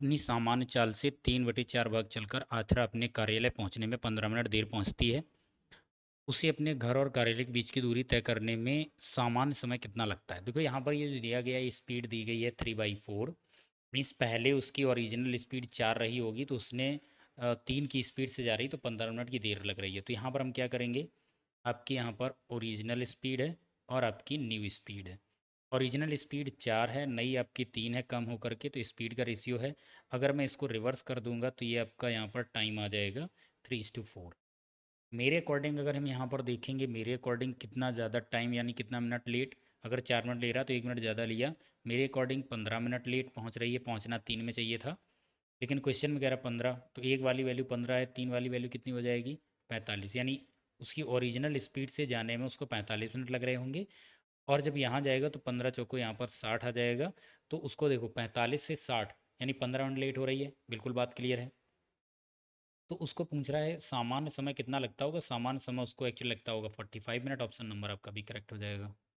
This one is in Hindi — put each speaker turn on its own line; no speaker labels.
अपनी सामान्य चाल से तीन बटे चार भाग चलकर आथरा अपने कार्यालय पहुंचने में पंद्रह मिनट देर पहुंचती है उसे अपने घर और कार्यालय के बीच की दूरी तय करने में सामान्य समय कितना लगता है देखो यहाँ पर ये जो दिया गया स्पीड दी गई है थ्री बाई फोर मीन्स पहले उसकी ओरिजिनल स्पीड चार रही होगी तो उसने तीन की स्पीड से जा रही तो पंद्रह मिनट की देर लग रही है तो यहाँ पर हम क्या करेंगे आपकी यहाँ पर ओरिजिनल स्पीड है और आपकी न्यू स्पीड है ओरिजिनल स्पीड चार है नई आपकी तीन है कम होकर के तो स्पीड का रेशियो है अगर मैं इसको रिवर्स कर दूंगा तो ये आपका यहाँ पर टाइम आ जाएगा थ्री टू फोर मेरे अकॉर्डिंग अगर हम यहाँ पर देखेंगे मेरे अकॉर्डिंग कितना ज़्यादा टाइम यानी कितना मिनट लेट अगर चार मिनट ले रहा तो एक मिनट ज़्यादा लिया मेरे अकॉर्डिंग पंद्रह मिनट लेट पहुँच रही है पहुँचना तीन में चाहिए था लेकिन क्वेश्चन में कह रहा पंद्रह तो एक वाली वैल्यू पंद्रह है तीन वाली वैल्यू कितनी हो जाएगी पैंतालीस यानी उसकी ओरिजिनल स्पीड से जाने में उसको पैंतालीस मिनट लग रहे होंगे और जब यहाँ जाएगा तो पंद्रह चौको यहाँ पर साठ आ जाएगा तो उसको देखो पैंतालीस से साठ यानी पंद्रह मिनट लेट हो रही है बिल्कुल बात क्लियर है तो उसको पूछ रहा है सामान्य समय कितना लगता होगा सामान्य समय उसको एक्चुअली लगता होगा forty five minute option number आपका भी करेक्ट हो जाएगा